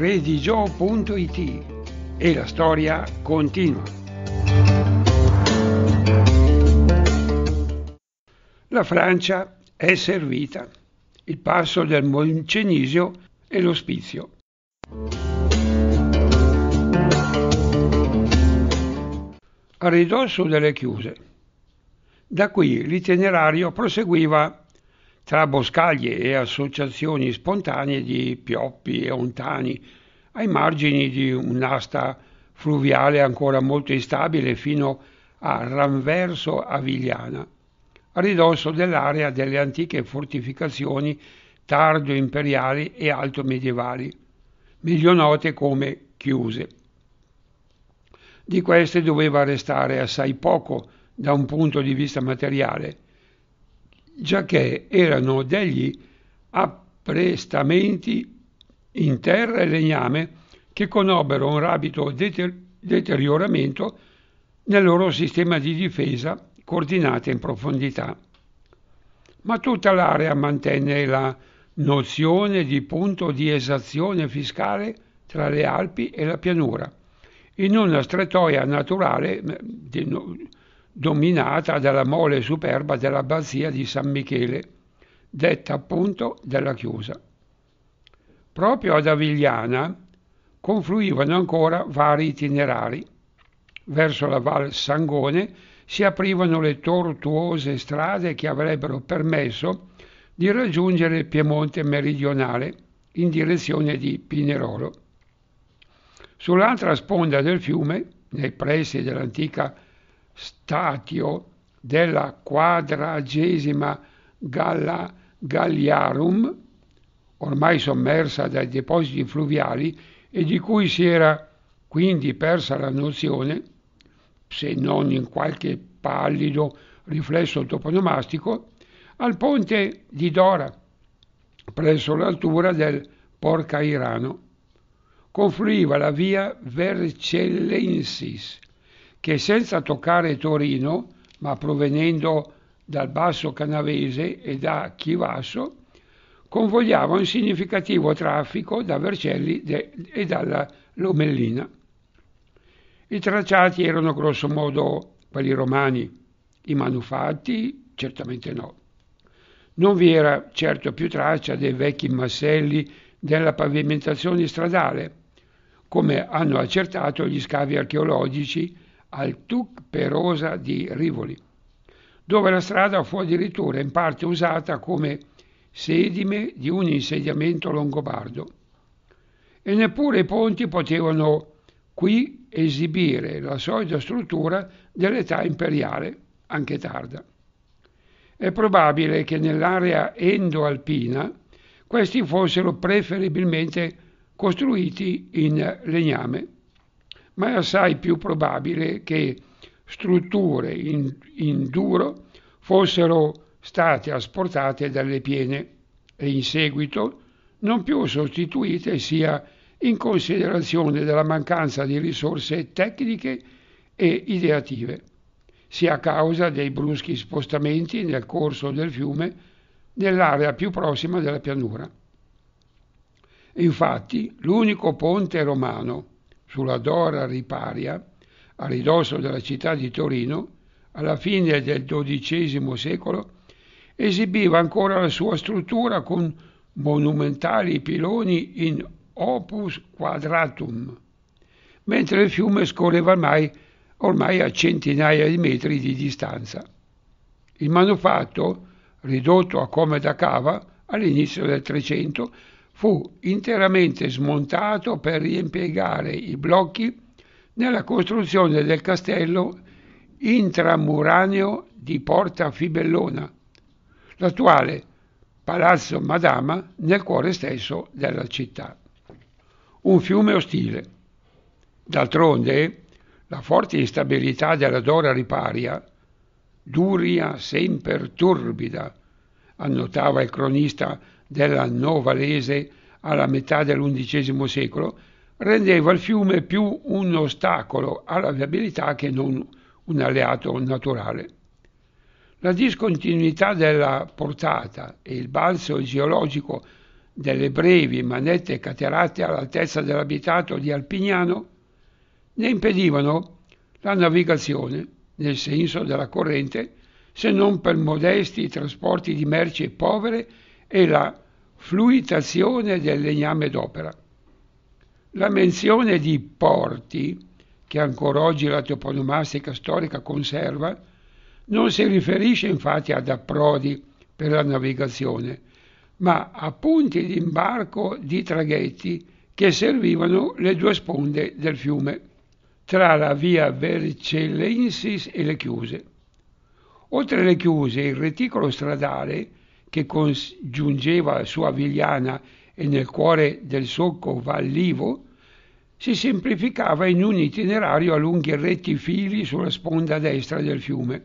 redigio.it e la storia continua. La Francia è servita. Il passo del Moncenisio e l'ospizio. Spizio. A ridosso delle chiuse. Da qui l'itinerario proseguiva tra boscaglie e associazioni spontanee di pioppi e ontani, ai margini di un'asta fluviale ancora molto instabile fino a Ranverso Avigliana, a ridosso dell'area delle antiche fortificazioni tardo imperiali e alto medievali, meglio note come chiuse. Di queste doveva restare assai poco da un punto di vista materiale, giacché erano degli apprestamenti in terra e legname che conobbero un rapido deter- deterioramento nel loro sistema di difesa coordinata in profondità. Ma tutta l'area mantenne la nozione di punto di esazione fiscale tra le Alpi e la pianura, in una strettoia naturale dominata dalla mole superba dell'abbazia di San Michele, detta appunto della chiusa. Proprio ad Avigliana confluivano ancora vari itinerari. Verso la Val Sangone si aprivano le tortuose strade che avrebbero permesso di raggiungere il Piemonte meridionale in direzione di Pinerolo. Sull'altra sponda del fiume, nei pressi dell'antica statio della quadragesima Galla Galliarum, ormai sommersa dai depositi fluviali e di cui si era quindi persa la nozione, se non in qualche pallido riflesso toponomastico, al ponte di Dora, presso l'altura del Porcairano. Confluiva la via Vercellensis, che senza toccare Torino, ma provenendo dal Basso Canavese e da Chivasso, convogliava un significativo traffico da Vercelli e dalla Lomellina. I tracciati erano grossomodo quelli romani, i manufatti certamente no. Non vi era certo più traccia dei vecchi masselli della pavimentazione stradale, come hanno accertato gli scavi archeologici al Tuc Perosa di Rivoli, dove la strada fu addirittura in parte usata come sedime di un insediamento longobardo. E neppure i ponti potevano qui esibire la solida struttura dell'età imperiale, anche tarda. È probabile che nell'area endoalpina questi fossero preferibilmente costruiti in legname ma è assai più probabile che strutture in, in duro fossero state asportate dalle piene e in seguito non più sostituite sia in considerazione della mancanza di risorse tecniche e ideative, sia a causa dei bruschi spostamenti nel corso del fiume nell'area più prossima della pianura. Infatti, l'unico ponte romano sulla Dora Riparia, a ridosso della città di Torino, alla fine del XII secolo, esibiva ancora la sua struttura con monumentali piloni in opus quadratum, mentre il fiume scorreva ormai, ormai a centinaia di metri di distanza. Il manufatto, ridotto a come da cava all'inizio del Trecento, fu interamente smontato per riempiegare i blocchi nella costruzione del castello intramuraneo di Porta Fibellona, l'attuale Palazzo Madama nel cuore stesso della città. Un fiume ostile. D'altronde, la forte instabilità della Dora Riparia, duria sempre turbida, annotava il cronista della Novalese alla metà dell'undicesimo secolo rendeva il fiume più un ostacolo alla viabilità che non un alleato naturale. La discontinuità della portata e il balzo geologico delle brevi ma nette caterate all'altezza dell'abitato di Alpignano ne impedivano la navigazione nel senso della corrente se non per modesti trasporti di merci povere e la fluitazione del legname d'opera. La menzione di porti, che ancora oggi la toponomastica storica conserva, non si riferisce infatti ad approdi per la navigazione, ma a punti di imbarco di traghetti che servivano le due sponde del fiume, tra la via Vercellensis e le Chiuse. Oltre le Chiuse, il reticolo stradale che congiungeva su Avigliana e nel cuore del Socco Vallivo, si semplificava in un itinerario a lunghi e retti fili sulla sponda destra del fiume,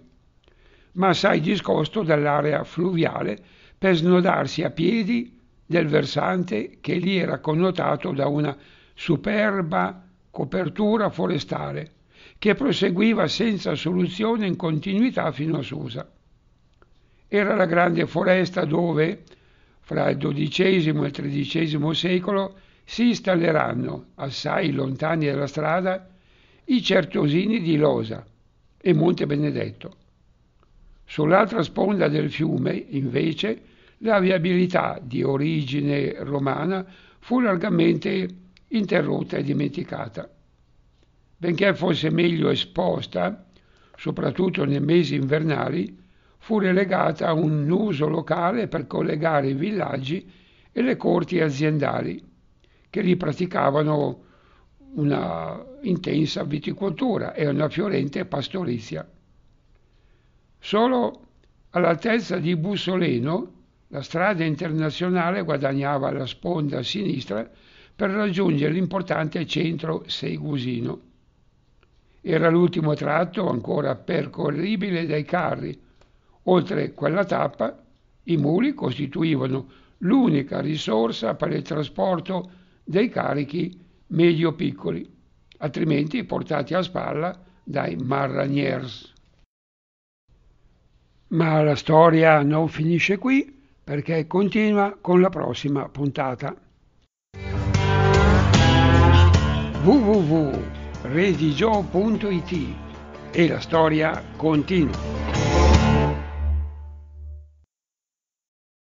ma assai discosto dall'area fluviale per snodarsi a piedi del versante che lì era connotato da una superba copertura forestale che proseguiva senza soluzione in continuità fino a Susa era la grande foresta dove, fra il XII e il XIII secolo, si installeranno, assai lontani dalla strada, i certosini di Losa e Monte Benedetto. Sull'altra sponda del fiume, invece, la viabilità di origine romana fu largamente interrotta e dimenticata. Benché fosse meglio esposta, soprattutto nei mesi invernali, fu relegata a un uso locale per collegare i villaggi e le corti aziendali, che lì praticavano una intensa viticoltura e una fiorente pastorizia. Solo all'altezza di Bussoleno la strada internazionale guadagnava la sponda sinistra per raggiungere l'importante centro Segusino. Era l'ultimo tratto ancora percorribile dai carri, Oltre quella tappa, i muli costituivano l'unica risorsa per il trasporto dei carichi medio-piccoli, altrimenti portati a spalla dai marraniers. Ma la storia non finisce qui perché continua con la prossima puntata. www.redigio.it e la storia continua.